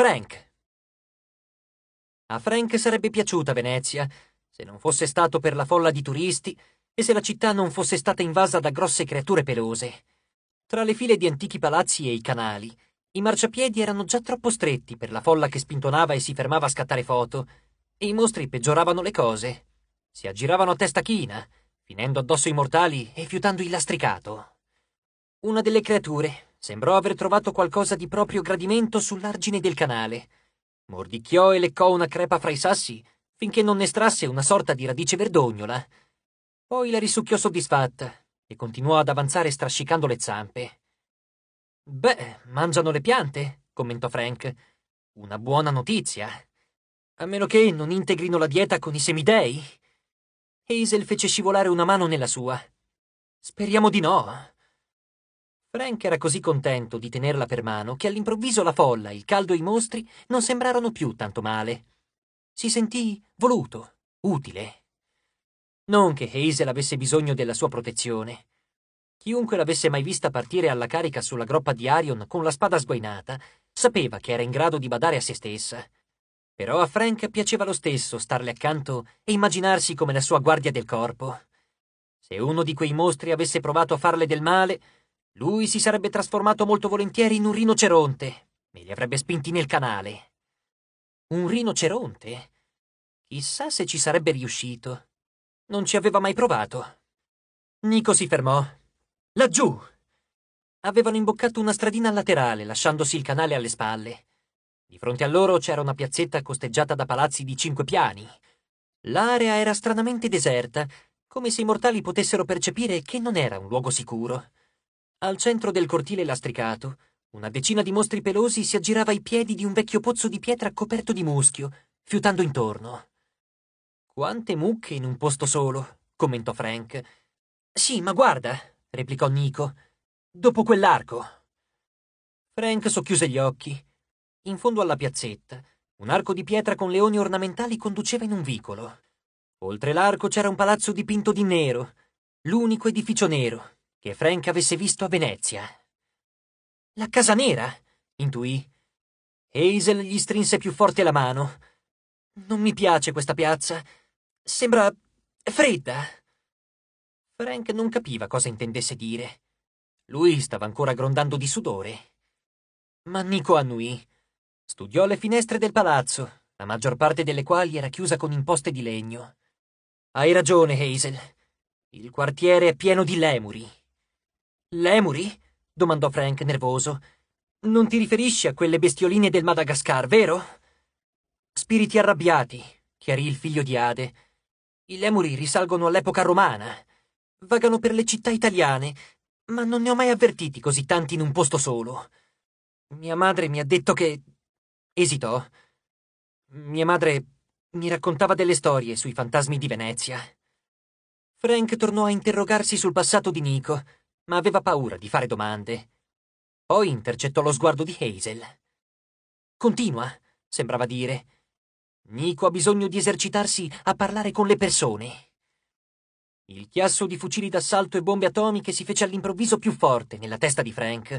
Frank. A Frank sarebbe piaciuta Venezia, se non fosse stato per la folla di turisti e se la città non fosse stata invasa da grosse creature pelose. Tra le file di antichi palazzi e i canali, i marciapiedi erano già troppo stretti per la folla che spintonava e si fermava a scattare foto, e i mostri peggioravano le cose. Si aggiravano a testa china, finendo addosso i mortali e fiutando il lastricato. Una delle creature, Sembrò aver trovato qualcosa di proprio gradimento sull'argine del canale. Mordicchiò e leccò una crepa fra i sassi finché non ne estrasse una sorta di radice verdognola. Poi la risucchiò soddisfatta e continuò ad avanzare strascicando le zampe. Beh, mangiano le piante, commentò Frank. Una buona notizia. A meno che non integrino la dieta con i semidei. Hazel fece scivolare una mano nella sua. Speriamo di no. Frank era così contento di tenerla per mano che all'improvviso la folla, il caldo e i mostri non sembrarono più tanto male. Si sentì voluto, utile. Non che Hazel avesse bisogno della sua protezione. Chiunque l'avesse mai vista partire alla carica sulla groppa di Arion con la spada sguainata sapeva che era in grado di badare a se stessa. Però a Frank piaceva lo stesso starle accanto e immaginarsi come la sua guardia del corpo. Se uno di quei mostri avesse provato a farle del male, lui si sarebbe trasformato molto volentieri in un rinoceronte e li avrebbe spinti nel canale. Un rinoceronte? Chissà se ci sarebbe riuscito. Non ci aveva mai provato. Nico si fermò. Laggiù! Avevano imboccato una stradina laterale, lasciandosi il canale alle spalle. Di fronte a loro c'era una piazzetta costeggiata da palazzi di cinque piani. L'area era stranamente deserta, come se i mortali potessero percepire che non era un luogo sicuro. Al centro del cortile lastricato, una decina di mostri pelosi si aggirava ai piedi di un vecchio pozzo di pietra coperto di muschio, fiutando intorno. Quante mucche in un posto solo, commentò Frank. Sì, ma guarda, replicò Nico. Dopo quell'arco. Frank socchiuse gli occhi. In fondo alla piazzetta, un arco di pietra con leoni ornamentali conduceva in un vicolo. Oltre l'arco c'era un palazzo dipinto di nero, l'unico edificio nero, che Frank avesse visto a Venezia. La casa nera, intuì. Hazel gli strinse più forte la mano. Non mi piace questa piazza. Sembra fredda. Frank non capiva cosa intendesse dire. Lui stava ancora grondando di sudore. Ma Nico annuì. Studiò le finestre del palazzo, la maggior parte delle quali era chiusa con imposte di legno. Hai ragione, Hazel. Il quartiere è pieno di lemuri. Lemuri? domandò Frank, nervoso. Non ti riferisci a quelle bestioline del Madagascar, vero? Spiriti arrabbiati, chiarì il figlio di Ade. I lemuri risalgono all'epoca romana. Vagano per le città italiane, ma non ne ho mai avvertiti così tanti in un posto solo. Mia madre mi ha detto che. esitò. Mia madre mi raccontava delle storie sui fantasmi di Venezia. Frank tornò a interrogarsi sul passato di Nico ma aveva paura di fare domande. Poi intercettò lo sguardo di Hazel. Continua, sembrava dire. Nico ha bisogno di esercitarsi a parlare con le persone. Il chiasso di fucili d'assalto e bombe atomiche si fece all'improvviso più forte nella testa di Frank.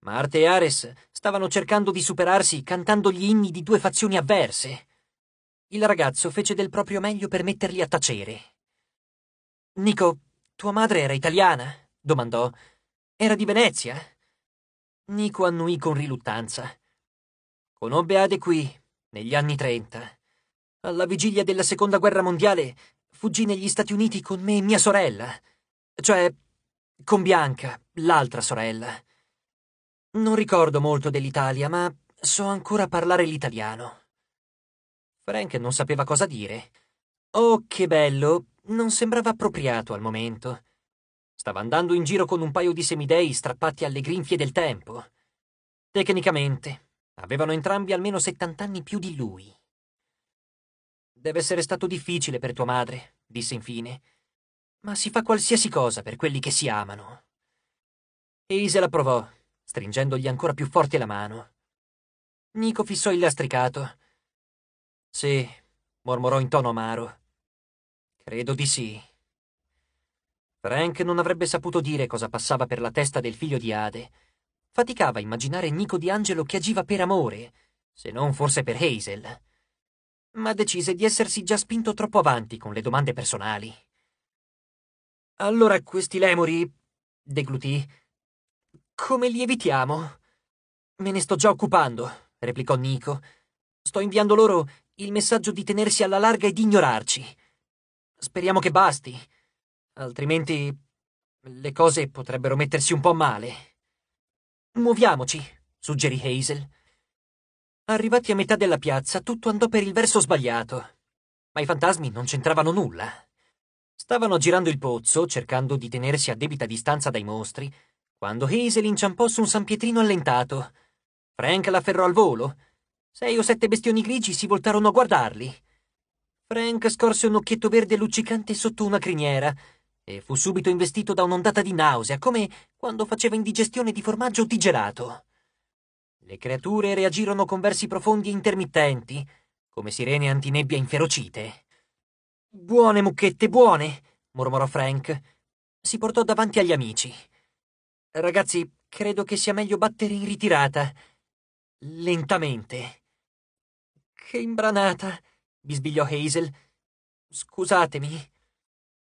Marte e Ares stavano cercando di superarsi cantando gli inni di due fazioni avverse. Il ragazzo fece del proprio meglio per metterli a tacere. Nico, tua madre era italiana? domandò. Era di Venezia? Nico annuì con riluttanza. Conobbe Ade qui, negli anni trenta. Alla vigilia della seconda guerra mondiale fuggì negli Stati Uniti con me e mia sorella. Cioè, con Bianca, l'altra sorella. Non ricordo molto dell'Italia, ma so ancora parlare l'italiano. Frank non sapeva cosa dire. Oh, che bello! Non sembrava appropriato al momento. Stava andando in giro con un paio di semidei strappati alle grinfie del tempo. Tecnicamente, avevano entrambi almeno 70 anni più di lui. Deve essere stato difficile per tua madre, disse infine, ma si fa qualsiasi cosa per quelli che si amano. E Ise la provò, stringendogli ancora più forte la mano. Nico fissò il lastricato. Sì, mormorò in tono amaro. Credo di sì. Frank non avrebbe saputo dire cosa passava per la testa del figlio di Ade. Faticava a immaginare Nico di Angelo che agiva per amore, se non forse per Hazel. Ma decise di essersi già spinto troppo avanti con le domande personali. Allora questi lemuri, deglutì, come li evitiamo? Me ne sto già occupando, replicò Nico. Sto inviando loro il messaggio di tenersi alla larga e di ignorarci. Speriamo che basti altrimenti le cose potrebbero mettersi un po' male. Muoviamoci, suggerì Hazel. Arrivati a metà della piazza, tutto andò per il verso sbagliato, ma i fantasmi non c'entravano nulla. Stavano girando il pozzo, cercando di tenersi a debita distanza dai mostri, quando Hazel inciampò su un San Pietrino allentato. Frank l'afferrò al volo. Sei o sette bestioni grigi si voltarono a guardarli. Frank scorse un occhietto verde luccicante sotto una criniera e fu subito investito da un'ondata di nausea, come quando faceva indigestione di formaggio o di gelato. Le creature reagirono con versi profondi e intermittenti, come sirene antinebbia inferocite. Buone mucchette, buone! mormorò Frank. Si portò davanti agli amici. Ragazzi, credo che sia meglio battere in ritirata. Lentamente. Che imbranata! bisbigliò Hazel. Scusatemi.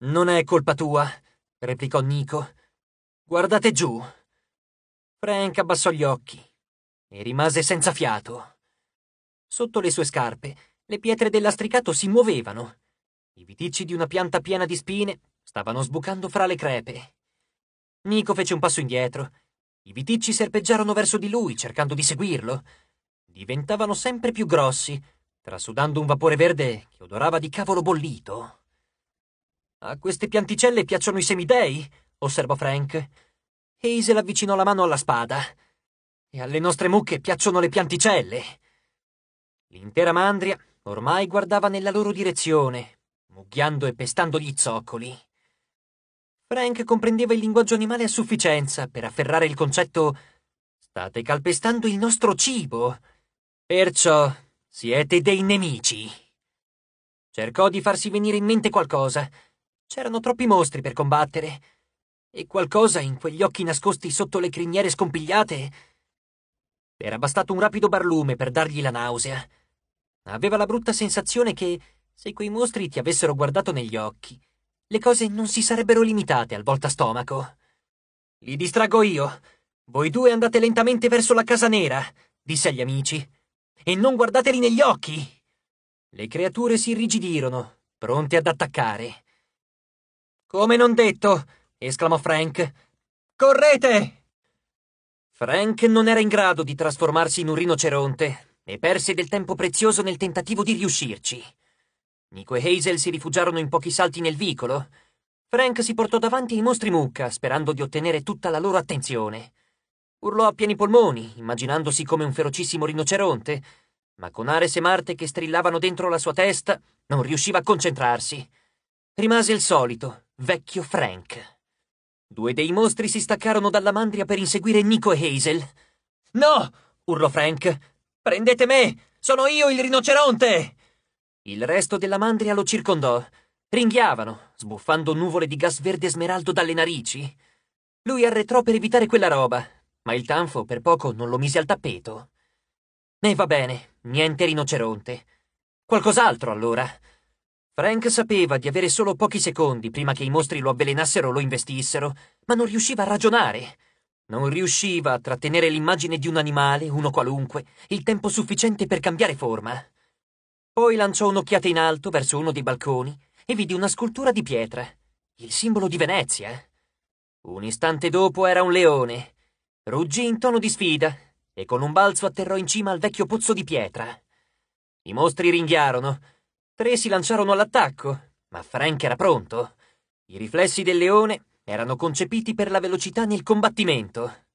Non è colpa tua, replicò Nico. Guardate giù. Frank abbassò gli occhi e rimase senza fiato. Sotto le sue scarpe, le pietre del lastricato si muovevano. I viticci di una pianta piena di spine stavano sbucando fra le crepe. Nico fece un passo indietro. I viticci serpeggiarono verso di lui, cercando di seguirlo. Diventavano sempre più grossi, trasudando un vapore verde che odorava di cavolo bollito. A queste pianticelle piacciono i semidei, osservò Frank. Hazel avvicinò la mano alla spada. E alle nostre mucche piacciono le pianticelle. L'intera mandria ormai guardava nella loro direzione, mugghiando e pestando gli zoccoli. Frank comprendeva il linguaggio animale a sufficienza per afferrare il concetto State calpestando il nostro cibo. Perciò siete dei nemici. Cercò di farsi venire in mente qualcosa, C'erano troppi mostri per combattere. E qualcosa in quegli occhi nascosti sotto le criniere scompigliate. Era bastato un rapido barlume per dargli la nausea. Aveva la brutta sensazione che, se quei mostri ti avessero guardato negli occhi, le cose non si sarebbero limitate al volta stomaco. Li distraggo io. Voi due andate lentamente verso la casa nera, disse agli amici. E non guardateli negli occhi. Le creature si irrigidirono, pronte ad attaccare. Come non detto! esclamò Frank. Correte! Frank non era in grado di trasformarsi in un rinoceronte e perse del tempo prezioso nel tentativo di riuscirci. Nico e Hazel si rifugiarono in pochi salti nel vicolo. Frank si portò davanti ai mostri mucca, sperando di ottenere tutta la loro attenzione. Urlò a pieni polmoni, immaginandosi come un ferocissimo rinoceronte, ma con Ares e Marte che strillavano dentro la sua testa, non riusciva a concentrarsi. Rimase il solito, vecchio Frank. Due dei mostri si staccarono dalla mandria per inseguire Nico e Hazel. No! urlò Frank. Prendete me! Sono io il rinoceronte! Il resto della mandria lo circondò. Ringhiavano, sbuffando nuvole di gas verde smeraldo dalle narici. Lui arretrò per evitare quella roba, ma il tanfo per poco non lo mise al tappeto. E va bene, niente rinoceronte. Qualcos'altro allora. Frank sapeva di avere solo pochi secondi prima che i mostri lo avvelenassero o lo investissero, ma non riusciva a ragionare. Non riusciva a trattenere l'immagine di un animale, uno qualunque, il tempo sufficiente per cambiare forma. Poi lanciò un'occhiata in alto verso uno dei balconi e vide una scultura di pietra, il simbolo di Venezia. Un istante dopo era un leone. Ruggì in tono di sfida e con un balzo atterrò in cima al vecchio pozzo di pietra. I mostri ringhiarono, Tre si lanciarono all'attacco, ma Frank era pronto. I riflessi del leone erano concepiti per la velocità nel combattimento.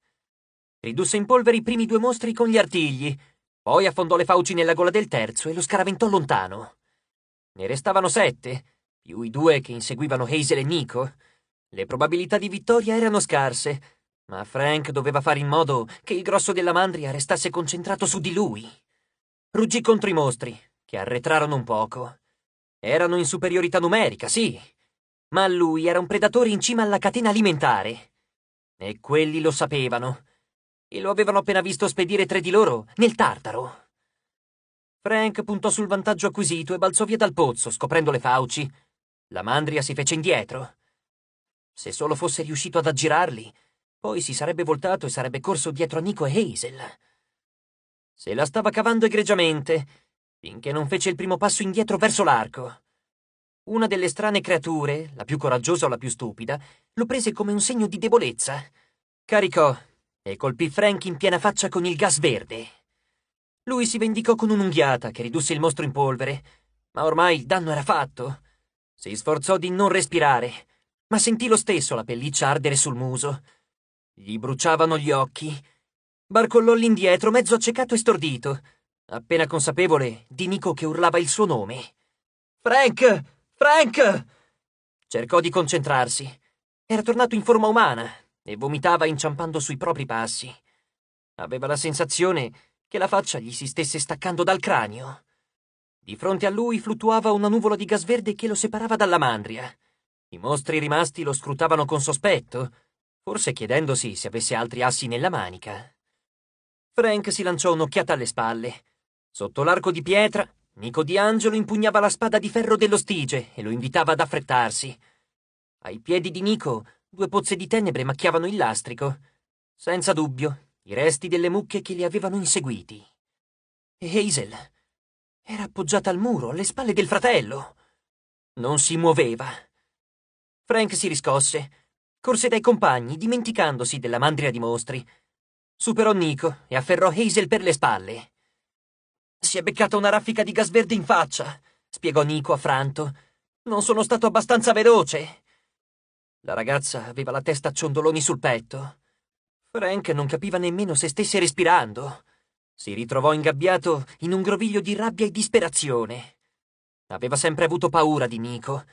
Ridusse in polvere i primi due mostri con gli artigli, poi affondò le fauci nella gola del terzo e lo scaraventò lontano. Ne restavano sette, più i due che inseguivano Hazel e Nico. Le probabilità di vittoria erano scarse, ma Frank doveva fare in modo che il grosso della mandria restasse concentrato su di lui. Ruggì contro i mostri, che arretrarono un poco. Erano in superiorità numerica, sì, ma lui era un predatore in cima alla catena alimentare. E quelli lo sapevano. E lo avevano appena visto spedire tre di loro nel Tartaro. Frank puntò sul vantaggio acquisito e balzò via dal pozzo, scoprendo le fauci. La mandria si fece indietro. Se solo fosse riuscito ad aggirarli, poi si sarebbe voltato e sarebbe corso dietro a Nico e Hazel. Se la stava cavando egregiamente, finché non fece il primo passo indietro verso l'arco. Una delle strane creature, la più coraggiosa o la più stupida, lo prese come un segno di debolezza. Caricò e colpì Frank in piena faccia con il gas verde. Lui si vendicò con un'unghiata che ridusse il mostro in polvere, ma ormai il danno era fatto. Si sforzò di non respirare, ma sentì lo stesso la pelliccia ardere sul muso. Gli bruciavano gli occhi. Barcollò l'indietro, mezzo accecato e stordito appena consapevole di Nico che urlava il suo nome. Frank! Frank! Cercò di concentrarsi. Era tornato in forma umana e vomitava inciampando sui propri passi. Aveva la sensazione che la faccia gli si stesse staccando dal cranio. Di fronte a lui fluttuava una nuvola di gas verde che lo separava dalla mandria. I mostri rimasti lo scrutavano con sospetto, forse chiedendosi se avesse altri assi nella manica. Frank si lanciò un'occhiata alle spalle Sotto l'arco di pietra, Nico di Angelo impugnava la spada di ferro dello stige e lo invitava ad affrettarsi. Ai piedi di Nico, due pozze di tenebre macchiavano il lastrico. Senza dubbio, i resti delle mucche che li avevano inseguiti. E Hazel era appoggiata al muro, alle spalle del fratello. Non si muoveva. Frank si riscosse, corse dai compagni, dimenticandosi della mandria di mostri. Superò Nico e afferrò Hazel per le spalle. Si è beccata una raffica di gas verde in faccia, spiegò Nico affranto. Non sono stato abbastanza veloce. La ragazza aveva la testa a ciondoloni sul petto. Frank non capiva nemmeno se stesse respirando. Si ritrovò ingabbiato in un groviglio di rabbia e disperazione. Aveva sempre avuto paura di Nico.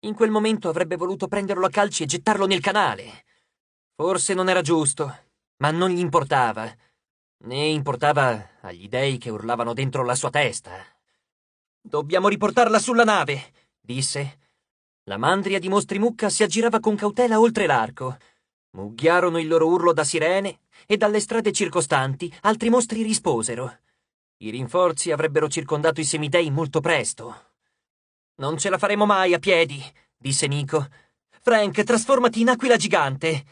In quel momento avrebbe voluto prenderlo a calci e gettarlo nel canale. Forse non era giusto, ma non gli importava né importava agli dei che urlavano dentro la sua testa. Dobbiamo riportarla sulla nave, disse. La mandria di mostri mucca si aggirava con cautela oltre l'arco. Mugghiarono il loro urlo da sirene e dalle strade circostanti altri mostri risposero. I rinforzi avrebbero circondato i semidei molto presto. Non ce la faremo mai a piedi, disse Nico. Frank, trasformati in aquila gigante.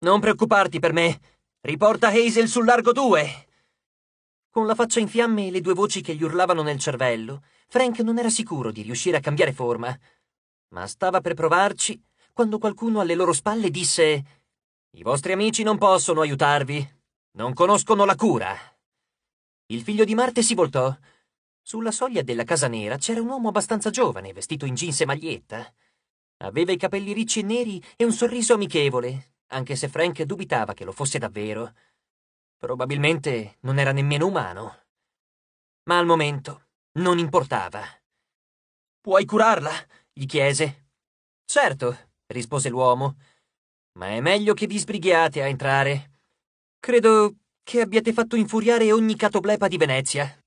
Non preoccuparti per me. Riporta Hazel sul largo 2! Con la faccia in fiamme e le due voci che gli urlavano nel cervello, Frank non era sicuro di riuscire a cambiare forma. Ma stava per provarci quando qualcuno alle loro spalle disse «I vostri amici non possono aiutarvi. Non conoscono la cura». Il figlio di Marte si voltò. Sulla soglia della casa nera c'era un uomo abbastanza giovane, vestito in jeans e maglietta. Aveva i capelli ricci e neri e un sorriso amichevole, anche se Frank dubitava che lo fosse davvero. Probabilmente non era nemmeno umano. Ma al momento non importava. Puoi curarla? gli chiese. Certo, rispose l'uomo, ma è meglio che vi sbrighiate a entrare. Credo che abbiate fatto infuriare ogni catoblepa di Venezia.